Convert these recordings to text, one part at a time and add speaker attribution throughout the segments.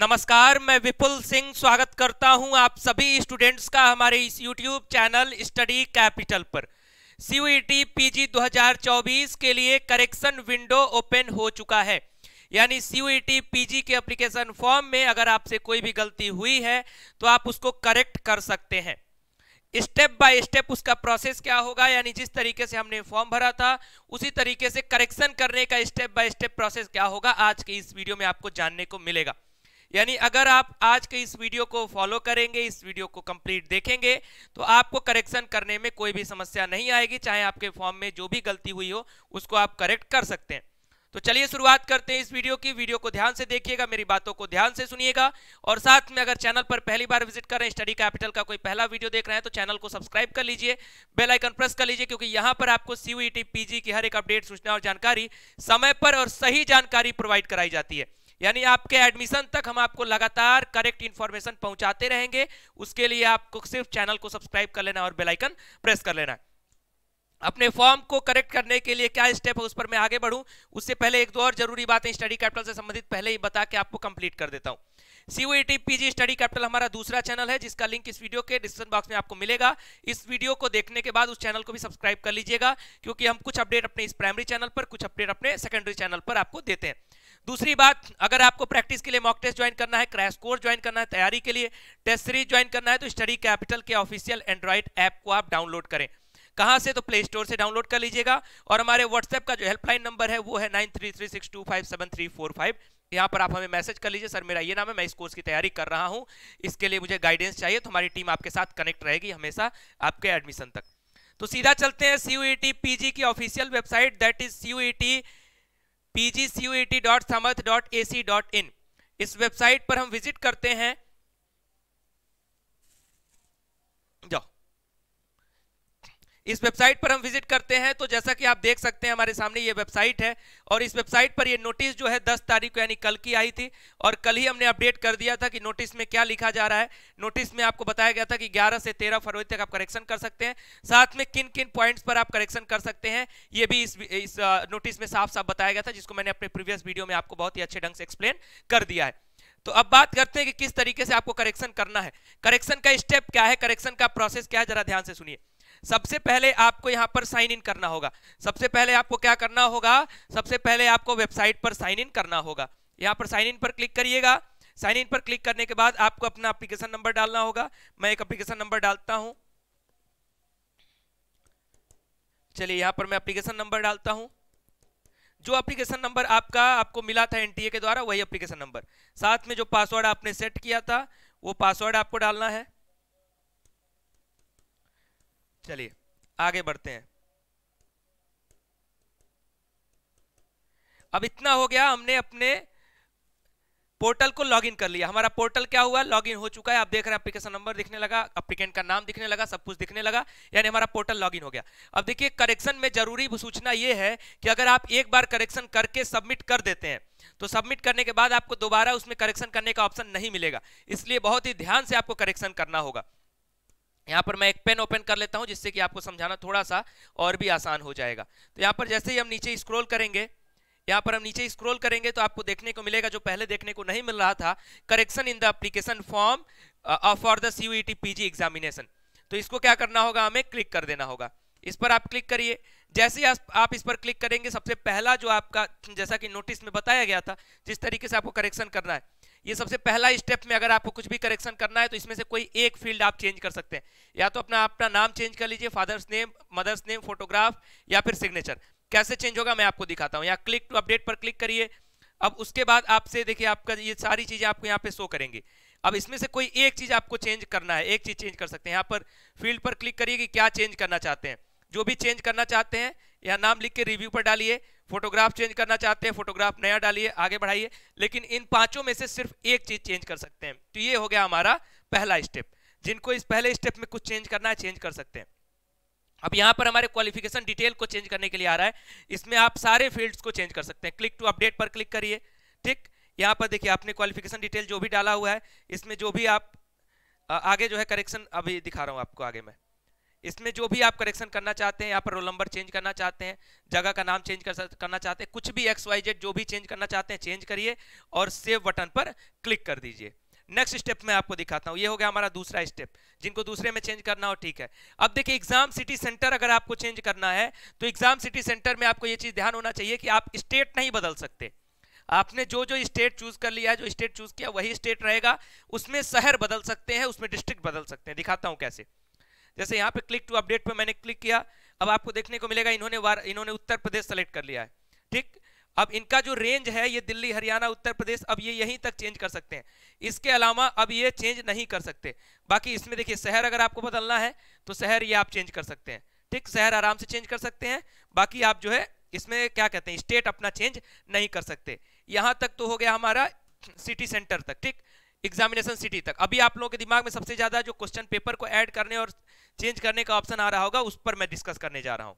Speaker 1: नमस्कार मैं विपुल सिंह स्वागत करता हूं आप सभी स्टूडेंट्स का हमारे इस यूट्यूब चैनल स्टडी कैपिटल पर सीयूईटी पीजी 2024 के लिए करेक्शन विंडो ओपन हो चुका है यानी टी पीजी e के एप्लीकेशन फॉर्म में अगर आपसे कोई भी गलती हुई है तो आप उसको करेक्ट कर सकते हैं स्टेप बाय स्टेप उसका प्रोसेस क्या होगा यानी जिस तरीके से हमने फॉर्म भरा था उसी तरीके से करेक्शन करने का स्टेप बाय स्टेप प्रोसेस क्या होगा आज के इस वीडियो में आपको जानने को मिलेगा यानी अगर आप आज के इस वीडियो को फॉलो करेंगे इस वीडियो को कंप्लीट देखेंगे तो आपको करेक्शन करने में कोई भी समस्या नहीं आएगी चाहे आपके फॉर्म में जो भी गलती हुई हो उसको आप करेक्ट कर सकते हैं तो चलिए शुरुआत करते हैं इस वीडियो की वीडियो को ध्यान से देखिएगा मेरी बातों को ध्यान से सुनिएगा और साथ में अगर चैनल पर पहली बार विजिट कर रहे हैं स्टडी कैपिटल का कोई पहला वीडियो देख रहे हैं तो चैनल को सब्सक्राइब कर लीजिए बेल आइकन प्रेस कर लीजिए क्योंकि यहां पर आपको सीयूईटी पीजी e की हर एक अपडेट सूचना और जानकारी समय पर और सही जानकारी प्रोवाइड कराई जाती है यानी आपके एडमिशन तक हम आपको लगातार करेक्ट इन्फॉर्मेशन पहुंचाते रहेंगे उसके लिए आपको सिर्फ चैनल को सब्सक्राइब कर लेना और बेलाइकन प्रेस कर लेना अपने फॉर्म को करेक्ट करने के लिए क्या स्टेप है उस पर मैं आगे बढ़ूं उससे पहले एक दो और जरूरी बातें स्टडी कैपिटल से संबंधित पहले ही बता के आपको कंप्लीट कर देता हूं सीओईटी पीजी स्टडी कैपिटल हमारा दूसरा चैनल है जिसका लिंक इस वीडियो के डिस्क्रिप्शन बॉक्स में आपको मिलेगा इस वीडियो को देखने के बाद उस चैनल को भी सब्सक्राइब कर लीजिएगा क्योंकि हम कुछ अपडेट अपने इस प्राइमरी चैनल पर कुछ अपडेट अपने सेकेंडरी चैनल पर आपको देते हैं दूसरी बात अगर आपको प्रैक्टिस के लिए मॉक टेस्ट ज्वाइन करना है क्रैश कोर्स ज्वाइन करना है तैयारी के लिए टेस्ट सीरीज ज्वाइन करना है तो स्टडी कैपिटल के ऑफिशियल एंड्रॉइड ऐप को आप डाउनलोड करें कहाँ से तो प्ले स्टोर से डाउनलोड कर लीजिएगा और हमारे व्हाट्सएप का जो हेल्पलाइन नंबर है वो है nine three three six two five seven three four five यहाँ पर आप हमें मैसेज कर लीजिए सर मेरा ये नाम है मैं इस कोर्स की तैयारी कर रहा हूँ इसके लिए मुझे गाइडेंस चाहिए तो हमारी टीम आपके साथ कनेक्ट रहेगी हमेशा आपके एडमिशन तक तो सीधा चलते हैं सी यू e की official website that is C T in इस वेबसाइट पर हम विजिट करते हैं इस वेबसाइट पर हम विजिट करते हैं तो जैसा कि आप देख सकते हैं हमारे सामने ये वेबसाइट है और इस वेबसाइट पर ये नोटिस जो है 10 तारीख को यानी कल की आई थी और कल ही हमने अपडेट कर दिया था कि नोटिस में क्या लिखा जा रहा है नोटिस में आपको बताया गया था कि 11 से 13 फरवरी तक आप करेक्शन कर सकते हैं साथ में किन किन पॉइंट्स पर आप करेक्शन कर सकते हैं ये भी इस, इस नोटिस में साफ साफ बताया गया था जिसको मैंने अपने प्रीवियस वीडियो में आपको बहुत ही अच्छे ढंग से एक्सप्लेन कर दिया है तो अब बात करते हैं कि किस तरीके से आपको करेक्शन करना है करेक्शन का स्टेप क्या है करेक्शन का प्रोसेस क्या है जरा ध्यान से सुनिए सबसे पहले आपको यहां पर साइन इन करना होगा सबसे पहले आपको क्या करना होगा सबसे पहले आपको वेबसाइट पर साइन इन करना होगा यहां पर साइन इन पर क्लिक करिएगा साइन इन पर क्लिक करने के बाद आपको अपना एप्लीकेशन नंबर डालना होगा मैं एक एप्लीकेशन नंबर डालता हूं चलिए यहां पर मैं एप्लीकेशन नंबर डालता हूं जो एप्लीकेशन नंबर आपका आपको मिला था एनटीए के द्वारा वही एप्लीकेशन नंबर साथ में जो पासवर्ड आपने सेट किया था वो पासवर्ड आपको डालना है चलिए आगे बढ़ते हैं अब इतना हो गया हमने अपने पोर्टल को लॉगिन कर लिया हमारा पोर्टल क्या हुआ लॉगिन हो चुका है आप देख रहे हैं एप्लीकेशन नंबर दिखने लगा एप्लीकेंट का नाम दिखने लगा सब कुछ दिखने लगा यानी हमारा पोर्टल लॉगिन हो गया अब देखिए करेक्शन में जरूरी सूचना यह है कि अगर आप एक बार करेक्शन करके सबमिट कर देते हैं तो सबमिट करने के बाद आपको दोबारा उसमें करेक्शन करने का ऑप्शन नहीं मिलेगा इसलिए बहुत ही ध्यान से आपको करेक्शन करना होगा यहाँ पर मैं एक पेन ओपन कर लेता हूँ जिससे कि आपको समझाना थोड़ा सा और भी आसान हो जाएगा तो यहाँ पर जैसे ही हम नीचे स्क्रोल करेंगे यहाँ पर हम नीचे स्क्रोल करेंगे तो आपको देखने को मिलेगा जो पहले देखने को नहीं मिल रहा था correction in the application form for the C PG examination तो इसको क्या करना होगा हमें क्लिक कर देना होगा इस पर आप क्लिक करिए जैसे ही आप इस पर क्लिक करेंगे सबसे पहला जो आपका जैसा कि नोटिस में बताया गया था जिस तरीके से आपको करेक्शन करना है ये सबसे पहला स्टेप में अगर आपको कुछ भी करेक्शन करना है तो इसमें से कोई एक फील्ड आप चेंज कर सकते हैं या तो अपना अपना नाम चेंज कर लीजिए father's name mother's name photograph या फिर सिग्नेचर कैसे चेंज होगा मैं आपको दिखाता हूँ यहाँ क्लिक टू अपडेट पर क्लिक करिए अब उसके बाद आपसे देखिए आपका ये सारी चीज़ें आपको यहाँ पे शो करेंगे अब इसमें से कोई एक चीज़ आपको चेंज करना है एक चीज़ चेंज कर सकते हैं यहाँ पर फील्ड पर क्लिक करिए कि क्या चेंज करना चाहते हैं जो भी चेंज करना चाहते हैं या नाम लिख के रिव्यू पर डालिए फोटोग्राफ चेंज करना चाहते हैं फोटोग्राफ नया डालिए आगे बढ़ाइए लेकिन इन पांचों में से सिर्फ एक चीज चेंज कर सकते हैं तो ये हो गया हमारा पहला स्टेप जिनको इस पहले स्टेप में कुछ चेंज करना है चेंज कर सकते हैं अब यहाँ पर हमारे क्वालिफिकेशन डिटेल को चेंज करने के लिए आ रहा है इसमें आप सारे फील्ड्स को चेंज कर सकते हैं क्लिक टू अपडेट पर क्लिक करिए ठीक यहाँ पर देखिए आपने क्वालिफिकेशन डिटेल जो भी डाला हुआ है इसमें जो भी आप आगे जो है करेक्शन अभी दिखा रहा हूँ आपको आगे मैं इसमें जो भी आप करेक्शन करना चाहते हैं यहाँ पर रोल नंबर चेंज करना चाहते हैं जगह का नाम चेंज कर करना चाहते हैं कुछ भी एक्स वाई जेड जो भी चेंज करना चाहते हैं चेंज करिए और सेव बटन पर क्लिक कर दीजिए नेक्स्ट स्टेप मैं आपको दिखाता हूँ ये हो गया हमारा दूसरा स्टेप जिनको दूसरे में चेंज करना हो ठीक है अब देखिए एग्जाम सिटी सेंटर अगर आपको चेंज करना है तो एग्जाम सिटी सेंटर में आपको ये चीज़ ध्यान होना चाहिए कि आप स्टेट नहीं बदल सकते आपने जो जो स्टेट चूज कर लिया है जो स्टेट चूज किया वही स्टेट रहेगा उसमें शहर बदल सकते हैं उसमें डिस्ट्रिक्ट बदल सकते हैं दिखाता हूँ कैसे जैसे यहाँ पे क्लिक टू अपडेट पे मैंने क्लिक किया अब आपको देखने को मिलेगा इन्होंने वार इन्होंने उत्तर प्रदेश सेलेक्ट कर लिया है ठीक अब इनका जो रेंज है ये दिल्ली हरियाणा उत्तर प्रदेश अब ये यहीं तक चेंज कर सकते हैं इसके अलावा अब ये चेंज नहीं कर सकते बाकी इसमें देखिए शहर अगर आपको बदलना है तो शहर ये आप चेंज कर सकते हैं ठीक शहर आराम से चेंज कर सकते हैं बाकी आप जो है इसमें क्या कहते हैं स्टेट अपना चेंज नहीं कर सकते यहाँ तक तो हो गया हमारा सिटी सेंटर तक ठीक एग्जामिनेशन सिटी तक अभी आप लोगों के दिमाग में सबसे ज्यादा जो क्वेश्चन पेपर को ऐड करने और चेंज करने का ऑप्शन आ रहा होगा उस पर मैं डिस्कस करने जा रहा हूं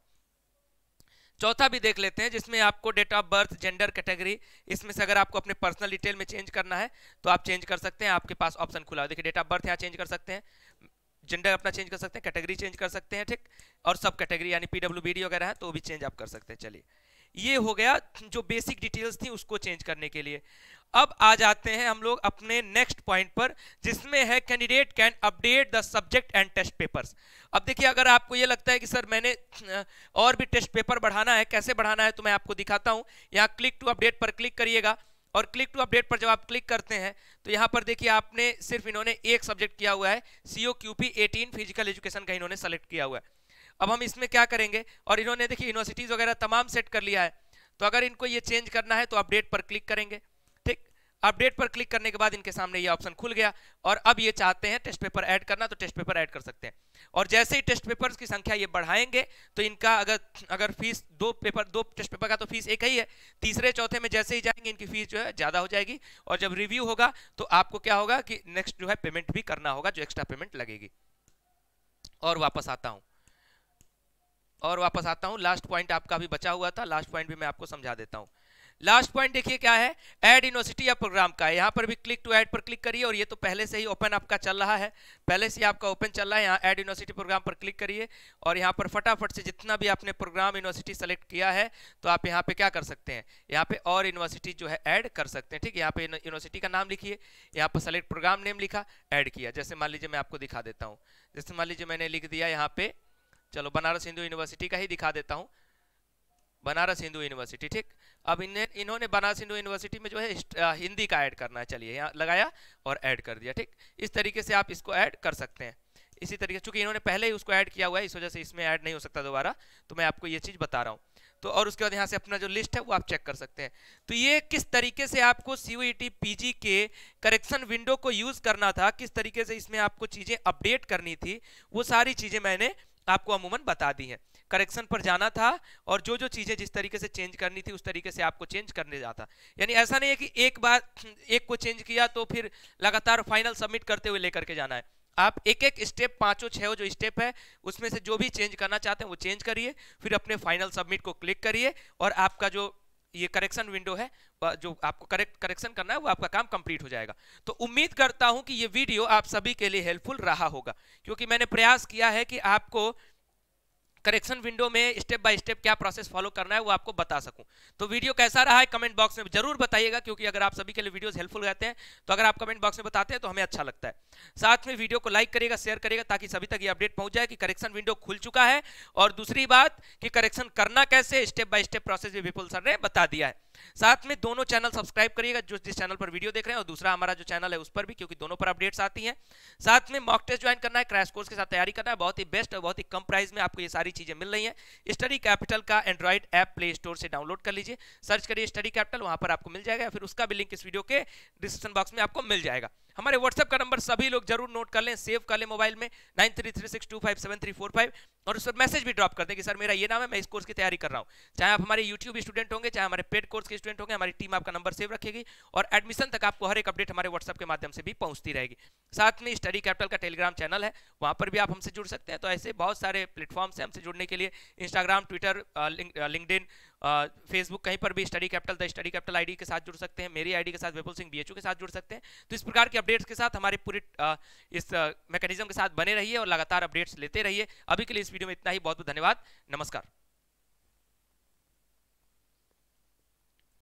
Speaker 1: चौथा भी देख लेते हैं जिसमें आपको date of birth gender category इसमें से अगर आपको अपने पर्सनल डिटेल में चेंज करना है तो आप चेंज कर सकते हैं आपके पास ऑप्शन खुला देखिए डेट ऑफ बर्थ यहाँ चेंज कर सकते हैं जेंडर अपना चेंज कर सकते हैं कैटेगरी चेंज कर सकते हैं ठीक और सब कैटेगरी यानी पीडब्ल्यू वगैरह है तो भी चेंज आप कर सकते हैं चलिए ये हो गया जो बेसिक डिटेल्स थी उसको चेंज करने के लिए अब आ जाते हैं हम लोग अपने नेक्स्ट पॉइंट पर जिसमें है candidate can update the subject and test papers अब देखिए अगर आपको ये लगता है कि सर मैंने और भी टेस्ट पेपर बढ़ाना है कैसे बढ़ाना है तो मैं आपको दिखाता हूँ यहाँ क्लिक टू अपडेट पर क्लिक करिएगा और क्लिक टू अपडेट पर जब आप क्लिक करते हैं तो यहाँ पर देखिए आपने सिर्फ इन्होंने एक सब्जेक्ट किया हुआ है C O eighteen physical education का इन्होंने सेलेक्ट किया हुआ है अब हम इसमें क्या करेंगे और इन्होंने देखिए यूनिवर्सिटीज़ वगैरह तमाम सेट कर लिया है तो अगर इनको ये चेंज करना है तो अपडेट पर क्लिक करेंगे ठीक अपडेट पर क्लिक करने के बाद इनके सामने ये ऑप्शन खुल गया और अब ये चाहते हैं टेस्ट पेपर ऐड करना तो टेस्ट पेपर ऐड कर सकते हैं और जैसे ही टेस्ट पेपर्स की संख्या ये बढ़ाएंगे तो इनका अगर अगर फीस दो पेपर दो टेस्ट पेपर का तो फीस एक ही है तीसरे चौथे में जैसे ही जाएंगे इनकी फीस जो है ज़्यादा हो जाएगी और जब रिव्यू होगा तो आपको क्या होगा कि नेक्स्ट जो है पेमेंट भी करना होगा जो एक्स्ट्रा पेमेंट लगेगी और वापस आता हूँ और वापस आता हूँ लास्ट पॉइंट आपका भी बचा हुआ था लास्ट पॉइंट भी मैं आपको समझा देता हूँ लास्ट पॉइंट देखिए क्या है एड यूनिवर्सिटी या प्रोग्राम का है यहाँ पर भी क्लिक टू एड पर क्लिक करिए और ये तो पहले से ही ओपन आपका चल रहा है पहले से ही आपका ओपन चल रहा है यहाँ एड यूनिवर्सिटी प्रोग्राम पर क्लिक करिए और यहाँ पर फटाफट से जितना भी आपने प्रोग्राम यूनिवर्सिटी सेलेक्ट किया है तो आप यहाँ पे क्या कर सकते हैं यहाँ पे और यूनिवर्सिटी जो है एड कर सकते हैं ठीक है यहाँ पे यूनिवर्सिटी का नाम लिखिए यहाँ पर सेलेक्ट प्रोग्राम नेम लिखा ऐड किया जैसे मान लीजिए मैं आपको दिखा देता हूँ जैसे मान लीजिए मैंने लिख दिया यहाँ पे चलो बनारस हिंदू यूनिवर्सिटी का ही दिखा देता हूँ बनारस हिंदू यूनिवर्सिटी ठीक अब इन्हें इन्होंने बनारस हिंदू यूनिवर्सिटी में जो है हिंदी का ऐड करना है चलिए यहाँ लगाया और ऐड कर दिया ठीक इस तरीके से आप इसको ऐड कर सकते हैं इसी तरीके चूंकि इन्होंने पहले ही उसको ऐड किया हुआ है इस वजह से इसमें ऐड नहीं हो सकता दोबारा तो मैं आपको ये चीज़ बता रहा हूँ तो और उसके बाद यहाँ से अपना जो लिस्ट है वो आप चेक कर सकते हैं तो ये किस तरीके से आपको सी ओ e के करेक्शन विंडो को यूज़ करना था किस तरीके से इसमें आपको चीज़ें अपडेट करनी थी वो सारी चीज़ें मैंने तो आपको अमूमन बता दी हैं करेक्शन पर जाना था और जो जो चीज़ें जिस तरीके से चेंज करनी थी उस तरीके से आपको चेंज करने जाता यानी ऐसा नहीं है कि एक बार एक को चेंज किया तो फिर लगातार फाइनल सबमिट करते हुए लेकर के जाना है आप एक एक स्टेप पाँचों छः जो स्टेप है उसमें से जो भी चेंज करना चाहते हैं वो चेंज करिए फिर अपने फाइनल सबमिट को क्लिक करिए और आपका जो ये करेक्शन विंडो है जो आपको करेक्ट करेक्शन करना है वो आपका काम कंप्लीट हो जाएगा तो उम्मीद करता हूं कि ये वीडियो आप सभी के लिए हेल्पफुल रहा होगा क्योंकि मैंने प्रयास किया है कि आपको करेक्शन विंडो में स्टेप बाय स्टेप क्या प्रोसेस फॉलो करना है वो आपको बता सकूं तो वीडियो कैसा रहा है कमेंट बॉक्स में जरूर बताइएगा क्योंकि अगर आप सभी के लिए वीडियोस हेल्पफुल रहते हैं तो अगर आप कमेंट बॉक्स में बताते हैं तो हमें अच्छा लगता है साथ में वीडियो को लाइक करेगा शेयर करेगा ताकि सभी तक ये अपडेट पहुंच जाए कि करेक्शन विंडो खुल चुका है और दूसरी बात कि करेक्शन करना कैसे स्टेप बाय स्टेप प्रोसेस भी विपुल सर ने बता दिया है साथ में दोनों चैनल सब्सक्राइब करिएगा जो जिस चैनल पर वीडियो देख रहे हैं और दूसरा हमारा जो चैनल है उस पर भी क्योंकि दोनों पर अपडेट्स आती हैं साथ में मॉक टेस्ट ज्वाइन करना है क्रैश कोर्स के साथ तैयारी करना है बहुत ही बेस्ट और बहुत ही कम प्राइस में आपको ये सारी चीजें मिल रही है स्टडी कैपिटल का एंड्रॉइड ऐप प्ले स्टोर से डाउनलोड कर लीजिए सर्च करिए स्टडी कैपिटल वहां पर आपको मिल जाएगा फिर उसका भी लिंक इस वीडियो के डिस्क्रिप्शन बॉक्स में आपको मिल जाएगा हमारे व्हाट्सएप का नंबर सभी लोग जरूर नोट कर लें सेव कर लें मोबाइल में nine three three six two five seven three four five और उस पर मैसेज भी ड्रॉप कर दें कि सर मेरा ये नाम है मैं इस कोर्स की तैयारी कर रहा हूँ चाहे आप हमारे यूट्यूब स्टूडेंट होंगे चाहे हमारे पेड कोर्स के स्टूडेंट होंगे हमारी टीम आपका नंबर सेव रखेगी और एडमिशन तक आपको हर एक अपडेट हमारे व्हाट्सएप के माध्यम से भी पहुंचती रहेगी साथ में स्टडी कैपिटल का टेलीग्राम चैनल है वहाँ पर भी आप हमसे जुड़ सकते हैं तो ऐसे बहुत सारे प्लेटफॉर्म्स हैं हमसे जुड़ने के लिए इंस्टाग्राम ट्विटर लिंकड फेसबुक कहीं पर भी Study Capital the Study Capital ID के साथ जुड़ सकते हैं मेरी आईडी के साथ विपुल सिंह बीएचयू के साथ जुड़ सकते हैं तो इस प्रकार के अपडेट्स के साथ हमारे पूरे इस मैकेनिज्म के साथ बने रहिए और लगातार अपडेट्स लेते रहिए अभी के लिए इस वीडियो में इतना ही बहुत बहुत धन्यवाद नमस्कार